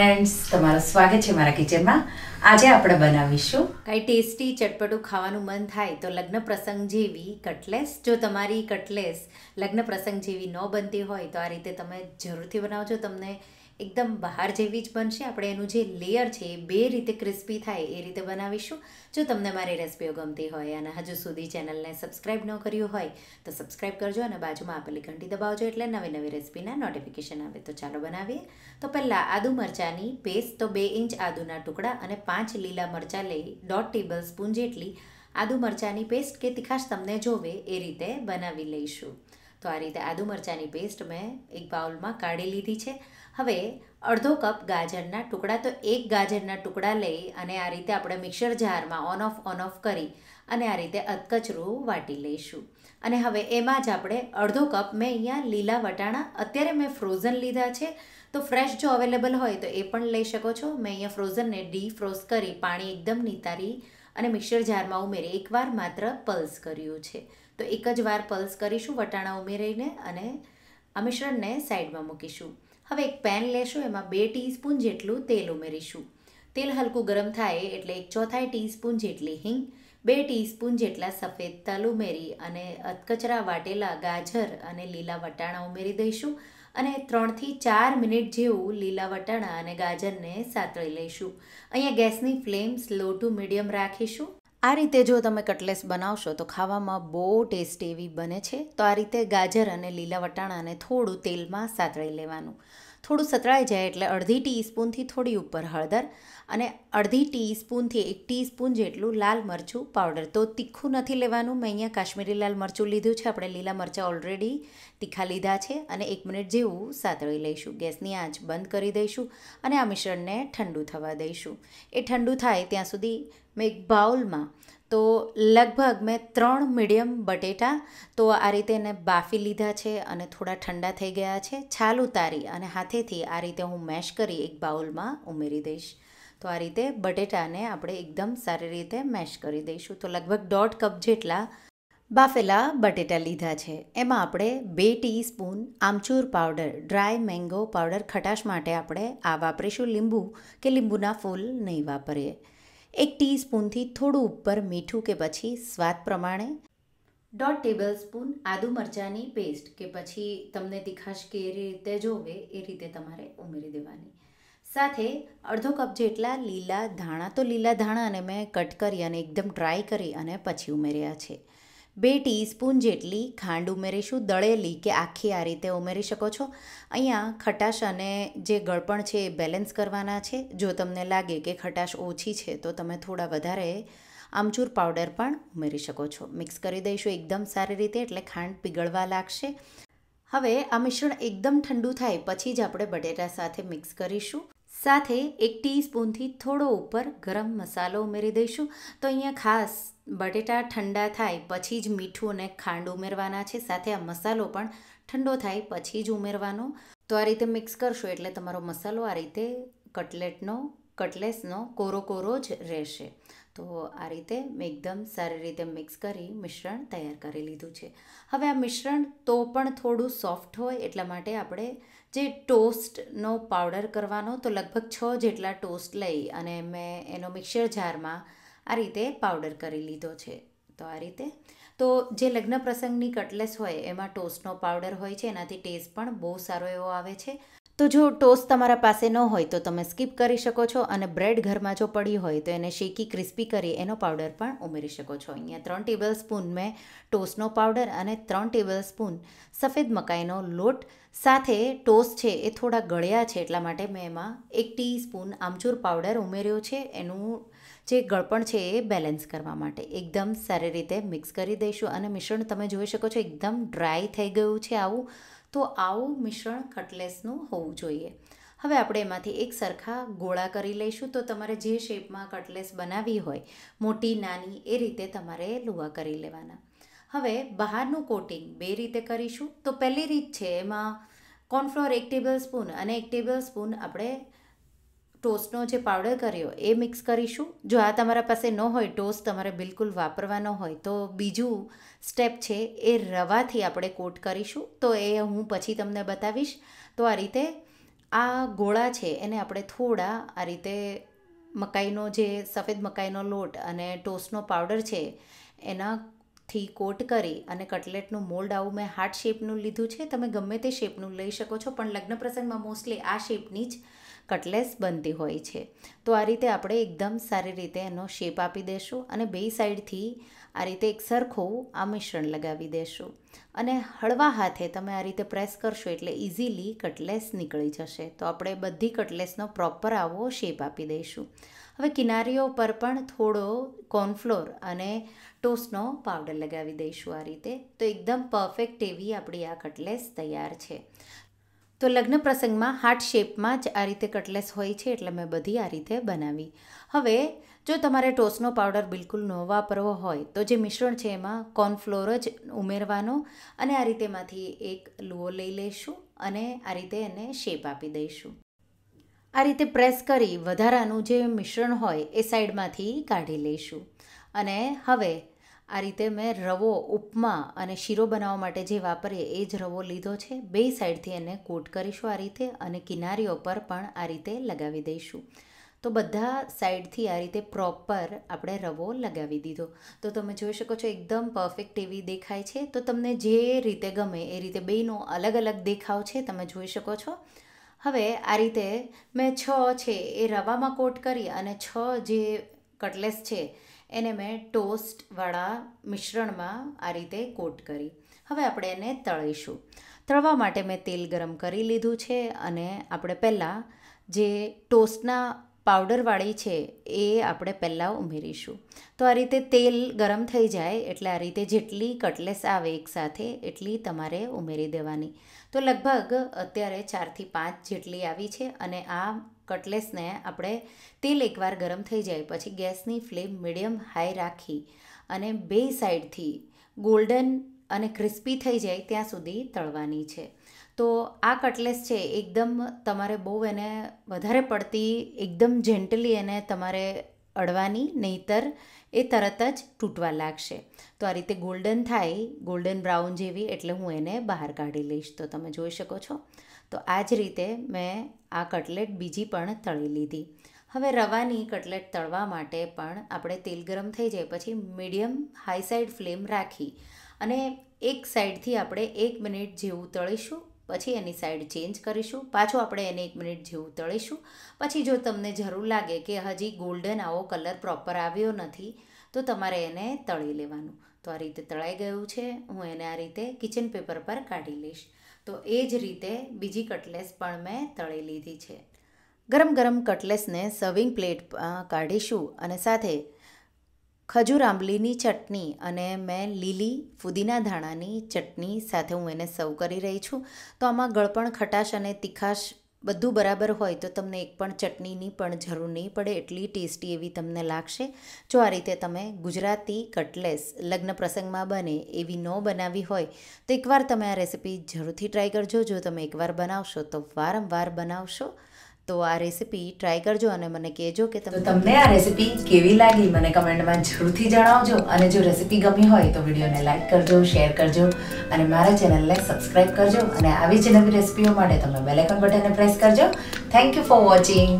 friends તમારું સ્વાગત છે મારા કિચનમાં આજે આપણે બનાવીશું કંઈ ટેસ્ટી ચટપટું ખાવાનું મન થાય તો લગ્ન પ્રસંગ જેવી કટલેસ જો તમારી કટલેસ લગ્ન પ્રસંગ જેવી ન બનતી હોય તો આ રીતે તમે જરૂરથી બનાવજો તમને એકદમ બહાર જેવી જ બનશે આપણે એનું જે લેયર છે એ બે રીતે ક્રિસ્પી થાય એ રીતે બનાવીશું જો તમને મારી રેસીપીઓ ગમતી હોય અને હજુ સુધી ચેનલને સબસ્ક્રાઈબ ન કર્યું હોય તો સબસ્ક્રાઈબ કરજો અને બાજુમાં આપેલી ઘંટી દબાવજો એટલે નવી નવી રેસીપીના નોટિફિકેશન આવે તો ચાલો બનાવીએ તો પહેલાં આદુ મરચાંની પેસ્ટ તો બે ઇંચ આદુના ટુકડા અને પાંચ લીલા મરચાં લઈ દોઢ ટેબલ સ્પૂન જેટલી આદુ મરચાંની પેસ્ટ કે તીખાશ તમને જોવે એ રીતે બનાવી લઈશું તો આ રીતે આદુ મરચાંની પેસ્ટ મેં એક બાઉલમાં કાઢી લીધી છે હવે અડધો કપ ગાજરના ટુકડા તો એક ગાજરના ટુકડા લઈ અને આ રીતે આપણે મિક્સર જારમાં ઓન ઓફ ઓન ઓફ કરી અને આ રીતે અધકચરું વાટી લઈશું અને હવે એમાં જ આપણે અડધો કપ મેં અહીંયા લીલા વટાણા અત્યારે મેં ફ્રોઝન લીધા છે તો ફ્રેશ જો અવેલેબલ હોય તો એ પણ લઈ શકો છો મેં અહીંયા ફ્રોઝનને ડી ફ્રોઝ કરી પાણી એકદમ નિતારી અને મિક્સર જારમાં ઉમેરી એકવાર માત્ર પલ્સ કર્યું છે તો એક જ વાર પલ્સ કરીશું વટાણા ઉમેરીને અને આ મિશ્રણને સાઈડમાં મૂકીશું હવે એક પેન લેશું એમાં બે ટીસ્પૂન જેટલું તેલ ઉમેરીશું તેલ હલકું ગરમ થાય એટલે એક ચોથાઈ ટીસ્પૂન જેટલી હિંગ બે ટીસ્પૂન જેટલા સફેદ તલ ઉમેરી અને અધકચરા વાટેલા ગાજર અને લીલા વટાણા ઉમેરી દઈશું અને ત્રણથી ચાર મિનિટ જેવું લીલા વટાણા અને ગાજરને સાતળી લઈશું અહીંયા ગેસની ફ્લેમ સ્લો ટુ મીડિયમ રાખીશું આ રીતે જો તમે કટલેસ બનાવશો તો ખાવામાં બહુ ટેસ્ટી એવી બને છે તો આ રીતે ગાજર અને લીલા વટાણાને થોડું તેલમાં સાતળી લેવાનું થોડું સતળાઈ જાય એટલે અડધી ટીસ્પૂનથી થોડી ઉપર હળદર અને અડધી ટીસ્પૂનથી એક ટીસ્પૂન જેટલું લાલ મરચું પાવડર તો તીખું નથી લેવાનું મેં અહીંયા કાશ્મીરી લાલ મરચું લીધું છે આપણે લીલા મરચાં ઓલરેડી તીખા લીધા છે અને એક મિનિટ જેવું સાતળી લઈશું ગેસની આંચ બંધ કરી દઈશું અને આ મિશ્રણને ઠંડુ થવા દઈશું એ ઠંડુ થાય ત્યાં સુધી મેં એક બાઉલમાં તો લગભગ મેં ત્રણ મીડિયમ બટેટા તો આ રીતે એને બાફી લીધા છે અને થોડા ઠંડા થઈ ગયા છે છાલ ઉતારી અને હાથેથી આ રીતે હું મેશ કરી એક બાઉલમાં ઉમેરી દઈશ તો આ રીતે બટેટાને આપણે એકદમ સારી રીતે મેશ કરી દઈશું તો લગભગ દોઢ કપ જેટલા બાફેલા બટેટા લીધા છે એમાં આપણે બે teaspoon amchur powder dry mango powder ખટાશ માટે આપણે આ વાપરીશું લીંબુ કે લીંબુના ફૂલ નહીં વાપરીએ એક ટીસ્પૂનથી થોડું ઉપર મીઠું કે પછી સ્વાદ પ્રમાણે દોઢ ટેબલ સ્પૂન આદુ મરચાંની પેસ્ટ કે પછી તમને તીખાશ કેવી રીતે જોવે એ રીતે તમારે ઉમેરી દેવાની સાથે અડધો કપ જેટલા લીલા ધાણા તો લીલા ધાણાને મેં કટ કરી અને એકદમ ડ્રાય કરી અને પછી ઉમેર્યા છે બે ટીસ્પૂન જેટલી ખાંડ ઉમેરીશું દળેલી કે આખી આ રીતે ઉમેરી શકો છો અહીંયા ખટાશ અને જે ગળપણ છે એ બેલેન્સ કરવાના છે જો તમને લાગે કે ખટાશ ઓછી છે તો તમે થોડા વધારે આમચૂર પાવડર પણ ઉમેરી શકો છો મિક્સ કરી દઈશું એકદમ સારી રીતે એટલે ખાંડ પીગળવા લાગશે હવે આ મિશ્રણ એકદમ ઠંડુ થાય પછી જ આપણે બટેટા સાથે મિક્સ કરીશું સાથે એક ટીસ્પૂનથી થોડો ઉપર ગરમ મસાલો ઉમેરી દઈશું તો અહીંયા ખાસ બટેટા ઠંડા થાય પછી જ મીઠું અને ખાંડ ઉમેરવાના છે સાથે આ મસાલો પણ ઠંડો થાય પછી જ ઉમેરવાનો તો આ રીતે મિક્સ કરશો એટલે તમારો મસાલો આ રીતે કટલેટનો કટલેસનો કોરો કોરો જ રહેશે તો આ રીતે મેં એકદમ સારી રીતે મિક્સ કરી મિશ્રણ તૈયાર કરી લીધું છે હવે આ મિશ્રણ તો પણ થોડું સોફ્ટ હોય એટલા માટે આપણે જે ટોસ્ટનો પાવડર કરવાનો તો લગભગ છ જેટલા ટોસ્ટ લઈ અને મેં એનો મિક્સર જારમાં આ રીતે પાવડર કરી લીધો છે તો આ રીતે તો જે લગ્ન પ્રસંગની કટલેસ હોય એમાં ટોસ્ટનો પાવડર હોય છે એનાથી ટેસ્ટ પણ બહુ સારો એવો આવે છે તો જો ટોસ્ટ તમારા પાસે ન હોય તો તમે સ્કીપ કરી શકો છો અને બ્રેડ ઘરમાં જો પડી હોય તો એને શેકી ક્રિસ્પી કરી એનો પાવડર પણ ઉમેરી શકો છો અહીંયા ત્રણ ટેબલ સ્પૂન મેં ટોસ્ટનો પાવડર અને ત્રણ ટેબલ સ્પૂન સફેદ મકાઈનો લોટ સાથે ટોસ્ટ છે એ થોડા ગળ્યા છે એટલા માટે મેં એમાં એક ટી સ્પૂન આમચૂર પાવડર ઉમેર્યો છે એનું જે ગળપણ છે એ બેલેન્સ કરવા માટે એકદમ સારી રીતે મિક્સ કરી દઈશું અને મિશ્રણ તમે જોઈ શકો છો એકદમ ડ્રાય થઈ ગયું છે આવું તો આવું મિશ્રણ કટલેસનું હોવું જોઈએ હવે આપણે એમાંથી એક સરખા ગોળા કરી લઈશું તો તમારે જે શેપમાં કટલેસ બનાવી હોય મોટી નાની એ રીતે તમારે લુવા કરી લેવાના હવે બહારનું કોટિંગ બે રીતે કરીશું તો પહેલી રીત છે એમાં કોર્નફ્લોર એક ટેબલ સ્પૂન અને એક ટેબલ સ્પૂન આપણે ટોસ્ટનો જે પાવડર કર્યો એ મિક્સ કરીશું જો આ તમારા પાસે ન હોય ટોસ્ટ તમારે બિલકુલ વાપરવાનો હોય તો બીજું સ્ટેપ છે એ રવાથી આપણે કોટ કરીશું તો એ હું પછી તમને બતાવીશ તો આ રીતે આ ગોળા છે એને આપણે થોડા આ રીતે મકાઈનો જે સફેદ મકાઈનો લોટ અને ટોસ્ટનો પાવડર છે એનાથી કોટ કરી અને કટલેટનું મોલ્ડ આવું મેં હાર્ટ શેપનું લીધું છે તમે ગમે તે શેપનું લઈ શકો છો પણ લગ્ન પ્રસંગમાં મોસ્ટલી આ શેપની જ કટલેસ બનતી હોય છે તો આ રીતે આપણે એકદમ સારી રીતે એનો શેપ આપી દેશું અને બે સાઈડથી આ રીતે એક સરખું આ મિશ્રણ લગાવી દેશું અને હળવા હાથે તમે આ રીતે પ્રેસ કરશો એટલે ઇઝીલી કટલેસ નીકળી જશે તો આપણે બધી કટલેસનો પ્રોપર આવો શેપ આપી દઈશું હવે કિનારીઓ પર પણ થોડો કોર્નફ્લોર અને ટોસ્ટનો પાવડર લગાવી દઈશું આ રીતે તો એકદમ પરફેક્ટ એવી આપણી આ કટલેસ તૈયાર છે તો લગ્ન પ્રસંગમાં હાર્ટ શેપમાં જ આ રીતે કટલેસ હોય છે એટલે મેં બધી આ રીતે બનાવી હવે જો તમારે ટોસનો પાવડર બિલકુલ ન વાપરવો હોય તો જે મિશ્રણ છે એમાં કોર્નફ્લોર જ ઉમેરવાનો અને આ રીતેમાંથી એક લુઓ લઈ લઈશું અને આ રીતે એને શેપ આપી દઈશું આ રીતે પ્રેસ કરી વધારાનું જે મિશ્રણ હોય એ સાઈડમાંથી કાઢી લઈશું અને હવે આ રીતે મેં રવો ઉપમા અને શીરો બનાવવા માટે જે વાપરીએ એ જ રવો લીધો છે બે સાઈડથી એને કોટ કરીશું આ રીતે અને કિનારીઓ પર પણ આ રીતે લગાવી દઈશું તો બધા સાઈડથી આ રીતે પ્રોપર આપણે રવો લગાવી દીધો તો તમે જોઈ શકો છો એકદમ પરફેક્ટ એવી દેખાય છે તો તમને જે રીતે ગમે એ રીતે બેનો અલગ અલગ દેખાવ છે તમે જોઈ શકો છો હવે આ રીતે મેં છ છે એ રવામાં કોટ કરી અને છ જે કટલેસ છે એને મેં ટોસ્ટવાળા મિશ્રણમાં આ રીતે કોટ કરી હવે આપણે એને તળીશું તળવા માટે મેં તેલ ગરમ કરી લીધું છે અને આપણે પહેલાં જે ટોસ્ટના પાવડરવાળી છે એ આપણે પહેલાં ઉમેરીશું તો આ રીતે તેલ ગરમ થઈ જાય એટલે આ રીતે જેટલી કટલેસ આવે એકસાથે એટલી તમારે ઉમેરી દેવાની તો લગભગ અત્યારે ચારથી પાંચ જેટલી આવી છે અને આ કટલેસને આપણે તેલ એકવાર ગરમ થઈ જાય પછી ગેસની ફ્લેમ મીડિયમ હાઈ રાખી અને બે સાઈડથી ગોલ્ડન અને ક્રિસ્પી થઈ જાય ત્યાં સુધી તળવાની છે તો આ કટલેસ છે એકદમ તમારે બહુ એને વધારે પડતી એકદમ જેન્ટલી એને તમારે અડવાની નહીતર એ તરત જ તૂટવા લાગશે તો આ રીતે ગોલ્ડન થાય ગોલ્ડન બ્રાઉન જેવી એટલે હું એને બહાર કાઢી લઈશ તો તમે જોઈ શકો છો તો આ જ રીતે મેં આ કટલેટ બીજી પણ તળી લીધી હવે રવાની કટલેટ તળવા માટે પણ આપણે તેલ ગરમ થઈ જાય પછી મીડિયમ હાઈ સાઈડ ફ્લેમ રાખી અને એક સાઈડથી આપણે એક મિનિટ જેવું તળીશું પછી એની સાઈડ ચેન્જ કરીશું પાછો આપણે એને એક મિનિટ જેવું તળીશું પછી જો તમને જરૂર લાગે કે હજી ગોલ્ડન આવો કલર પ્રોપર આવ્યો નથી તો તમારે એને તળી લેવાનું તો આ રીતે તળાઈ ગયું છે હું એને આ રીતે કિચન પેપર પર કાઢી લઈશ તો એ જ રીતે બીજી કટલેસ પણ મેં તળી લીધી છે ગરમ ગરમ કટલેસને સર્વિંગ પ્લેટ કાઢીશું અને સાથે ખજૂર આંબલીની ચટણી અને મેં લીલી ફુદીના ધાણાની ચટણી સાથે હું એને સર્વ કરી રહી છું તો આમાં ગળપણ ખટાશ અને તીખાશ બધું બરાબર હોય તો તમને એક પણ ચટણીની પણ જરૂર નહીં પડે એટલી ટેસ્ટી એવી તમને લાગશે જો આ રીતે તમે ગુજરાતી કટલેસ લગ્ન પ્રસંગમાં બને એવી ન બનાવી હોય તો એકવાર તમે આ રેસીપી જરૂરથી ટ્રાય કરજો જો તમે એકવાર બનાવશો તો વારંવાર બનાવશો તો આ રેસીપી ટ્રાય કરજો અને મને કહેજો કે તમે તમને આ રેસીપી કેવી લાગી મને કમેન્ટમાં જરૂરથી જણાવજો અને જો રેસીપી ગમી હોય તો વિડીયોને લાઇક કરજો શેર કરજો અને મારા ચેનલને સબસ્ક્રાઇબ કરજો અને આવી જ નવી રેસીપીઓ માટે તમે બેલેકન બટનને પ્રેસ કરજો થેન્ક યુ ફોર વોચિંગ